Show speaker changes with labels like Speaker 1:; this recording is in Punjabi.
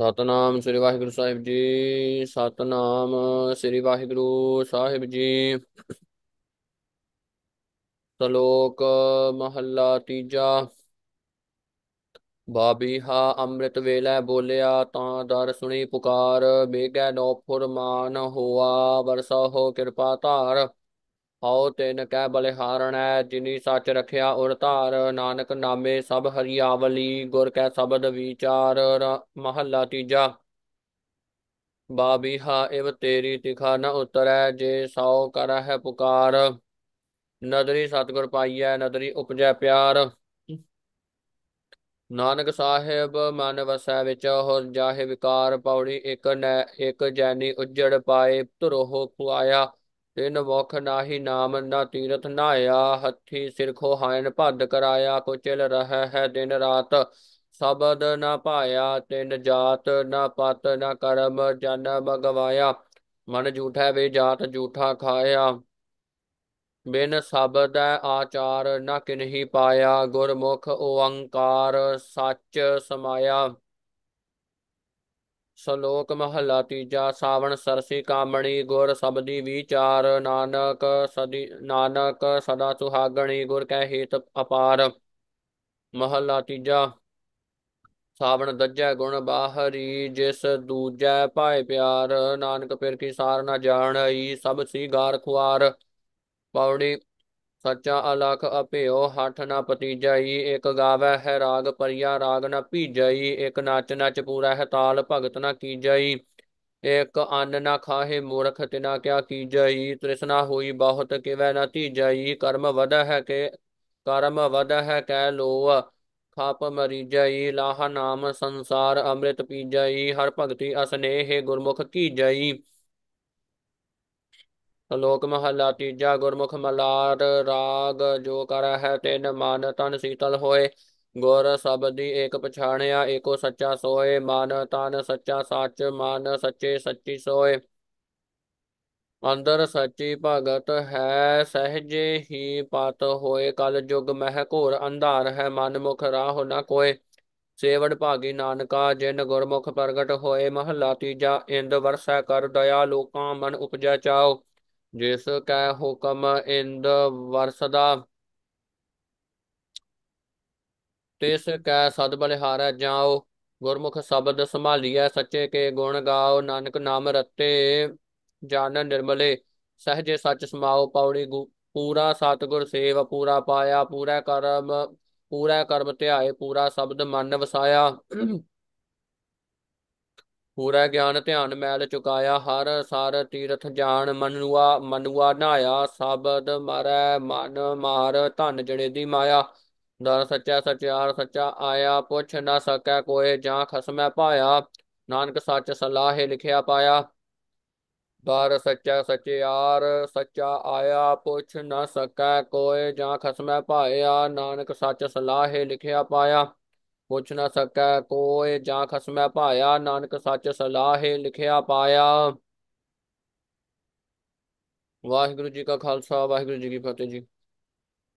Speaker 1: ਸਤਨਾਮ ਸ੍ਰੀ ਵਾਹਿਗੁਰੂ ਸਾਹਿਬ ਜੀ ਸਤਨਾਮ ਸ੍ਰੀ ਵਾਹਿਗੁਰੂ ਸਾਹਿਬ ਜੀ ਸ਼ਲੋਕ ਮਹੱਲਾ ਤੀਜਾ ਬਾਬੀ ਹਾ ਅੰਮ੍ਰਿਤ ਵੇਲੇ ਬੋਲਿਆ ਤਾਂ ਦਰ ਸੁਣੀ ਪੁਕਾਰ ਬੇਗੈ ਨੋ ਫੁਰਮਾਨ ਹੋਆ ਵਰਸਾ ਹੋ ਕਿਰਪਾ ਧਾਰ ਹਉ ਤੈਨ ਕੈ ਬਲਿਹਾਰਣੈ ਜਿਨੀ ਸੱਚ ਰਖਿਆ ਉਰ ਧਾਰ ਨਾਨਕ ਨਾਮੇ ਸਭ ਹਰੀਆਵਲੀ ਗੁਰ ਕੈ ਸ਼ਬਦ ਵਿਚਾਰ ਮਹੱਲਾ ਤੀਜਾ ਹਾ ਇਵ ਤੇਰੀ ਤਿਖਾ ਨ ਉਤਰੈ ਜੇ ਸੌ ਕਰਹਿ ਪੁਕਾਰ ਨਦਰੀ ਸਤਗੁਰ ਪਾਈਐ ਨਦਰੀ ਉਪਜੈ ਪਿਆਰ ਨਾਨਕ ਸਾਹਿਬ ਮਨ ਵਸੈ ਵਿੱਚ ਹੋ ਜਾਹੇ ਵਿਕਾਰ ਪੌੜੀ ਇੱਕ ਨੈ ਇੱਕ ਜੈਨੀ ਉਜੜ ਪਾਏ ਧਰੋਹ ਖੁਆਇਆ ਤਿਨ ਮੁਖ ਨਾਹੀ ਨਾਮ ਨਾ ਤੀਰਥ ਨਾਇਆ ਹੱਥੀ ਸਿਰਖੋ ਹਾਇਨ ਭੱਦ ਕਰਾਇਆ ਕੋ ਚਿਲ ਰਹਿ ਹੈ ਦਿਨ ਰਾਤ ਸਬਦ ਨਾ ਪਾਇਆ ਤਿਨ ਜਾਤ ਨਾ ਪਤ ਨਾ ਕਰਮ ਜਨ ਬਗਵਾਇਆ ਮਨ ਝੂਠਾ ਵੇ ਜਾਤ ਝੂਠਾ ਖਾਇਆ ਬਿਨ ਸਬਦ ਆਚਾਰ ਨਾ ਕਿਨਹੀ ਪਾਇਆ ਗੁਰਮੁਖ ਓੰਕਾਰ ਸੱਚ ਸਮਾਇਆ ਸ਼ਲੋਕ ਮਹਲਾ ਤੀਜਾ ਸਾਵਣ ਸਰਸੀ ਕਾਮਣੀ ਗੁਰ ਸਬਦੀ ਵਿਚਾਰ ਨਾਨਕ ਸਦੀ ਨਾਨਕ ਸਦਾ ਸੁਹਾਗਣੀ ਗੁਰ ਕਹਿ ਹਿਤ ਅਪਾਰ ਮਹਲਾ ਤੀਜਾ ਸਾਵਣ ਦੱਜੈ ਗੁਣ ਬਾਹਰੀ ਜਿਸ ਦੂਜੈ ਭਾਏ ਪਿਆਰ ਨਾਨਕ ਫਿਰ ਕੀ ਸਾਰ ਨਾ ਜਾਣਈ ਸਭ ਸੀ ਗਾਰ ਖੁਆਰ ਪੌੜੀ ਸੱਚਾ ਅਲਖ ਅਪਿਓ ਹੱਠ ਨਾ ਪਤੀਜਾਈ ਇਕ ਗਾਵੇ ਹੈ ਰਾਗ ਪਰਿਆ ਰਾਗ ਨਾ ਭੀਜਾਈ ਇਕ ਨਾਚ ਨਚ ਪੂਰਾ ਹੈ ਤਾਲ ਭਗਤ ਨਾ ਕੀਜਾਈ ਇਕ ਅੰਨ ਨਾ ਖਾਹੇ ਮੂਰਖ ਤਿਨਾ ਕਿਆ ਕੀਜਾਈ ਤ੍ਰਿਸ਼ਨਾ ਹੋਈ ਬਹੁਤ ਕਿਵੈ ਨਾ ਧੀਜਈ ਕਰਮ ਵਧ ਹੈ ਕੇ ਕਰਮ ਵਧ ਹੈ ਕਹਿ ਲੋਵ ਖਾਪ ਮਰੀ ਜਾਈ ਲਾਹ ਨਾਮ ਸੰਸਾਰ ਅੰਮ੍ਰਿਤ ਜਾਈ ਹਰ ਭਗਤੀ ਅਸਨੇਹ ਗੁਰਮੁਖ ਜਾਈ ਲੋਕ ਮਹਲਾ ਤੀਜਾ ਗੁਰਮੁਖ ਮਲਾਰ ਰਾਗ ਜੋ ਕਰ ਹੈ ਤਿਨ ਮਨ ਤਨ ਸੀਤਲ ਹੋਏ ਗੁਰ ਸਬਦੀ ਏਕ ਪਛਾਣਿਆ ਏਕੋ ਸੱਚਾ ਸੋਏ ਮਨ ਤਨ ਸੱਚਾ ਸੱਚ ਮਨ ਸੱਚੇ ਸੱਚੀ ਸੋਏ ਅੰਦਰ ਸੱਚੀ ਭਗਤ ਹੈ ਸਹਜੇ ਹੀ ਪਤ ਹੋਏ ਕਲ ਜੁਗ ਮਹਿ ਘੋਰ ਅੰਧਾਰ ਹੈ ਮਨ ਮੁਖ ਰਾਹ ਨਾ ਕੋਏ ਸੇਵੜ ਭਾਗੀ ਨਾਨਕਾ ਜਿਨ ਗੁਰਮੁਖ ਪ੍ਰਗਟ ਹੋਏ ਮਹਲਾ ਤੀਜਾ ਇੰਦ ਵਰਸਾ ਕਰ ਦਇਆ ਲੋਕਾਂ ਮਨ ਉਪਜਾ ਚਾਓ ਜਿਸ ਕੈ ਹੁਕਮ ਇੰਦ ਵਰਸਦਾ ਤਿਸ ਕੈ ਸਦ ਬਲਿਹਾਰੈ ਜਾਓ ਗੁਰਮੁਖ ਸ਼ਬਦ ਸੰਭਾਲੀਐ ਸੱਚੇ ਕੇ ਗੁਣ ਗਾਓ ਨਾਨਕ ਨਾਮ ਰਤੇ ਜਨ ਨਿਰਮਲੇ ਸਹਜੇ ਸੱਚ ਸਮਾਓ ਪੌੜੀ ਪੂਰਾ ਸਤਗੁਰ ਸੇਵ ਪੂਰਾ ਪਾਇਆ ਪੂਰਾ ਕਰਮ ਪੂਰਾ ਕਰਮ ਧਿਆਏ ਪੂਰਾ ਸ਼ਬਦ ਮਨ ਵਸਾਇਆ ਪੂਰਾ ਗਿਆਨ ਧਿਆਨ ਮੈਲ ਚੁਕਾਇਆ ਹਰ ਸਰ ਤੀਰਥ ਜਾਣ ਮਨੁਆ ਮਨੁਆ ਨਾਇਆ ਸਬਦ ਮਰੈ ਮਨ ਮਾਰ ਧਨ ਜੜੇ ਦੀ ਮਾਇਆ ਦਰ ਸੱਚਾ ਸਚਿਆਰ ਸੱਚਾ ਆਇਆ ਪੁੱਛ ਨਾ ਸਕੈ ਕੋਏ ਜਾਂ ਖਸਮੈ ਪਾਇਆ ਨਾਨਕ ਸੱਚ ਸਲਾਹੇ ਲਿਖਿਆ ਪਾਇਆ ਦਰ ਸੱਚਾ ਸਚਿਆਰ ਸੱਚਾ ਆਇਆ ਪੁੱਛ ਨਾ ਸਕੈ ਕੋਏ ਜਾਂ ਖਸਮੈ ਪਾਇਆ ਨਾਨਕ ਸੱਚ ਸਲਾਹੇ ਲਿਖਿਆ ਪਾਇਆ ਪੁੱਛ ਨਾ ਸਕੈ ਕੋਇ ਜਾਂ ਖਸਮੈ ਭਾਇਆ ਨਾਨਕ ਸੱਚ ਸਲਾਹੇ ਲਿਖਿਆ ਪਾਇਆ ਵਾਹਿਗੁਰੂ ਜੀ ਕਾ ਖਾਲਸਾ ਵਾਹਿਗੁਰੂ ਜੀ ਕੀ ਫਤਿਹ ਜੀ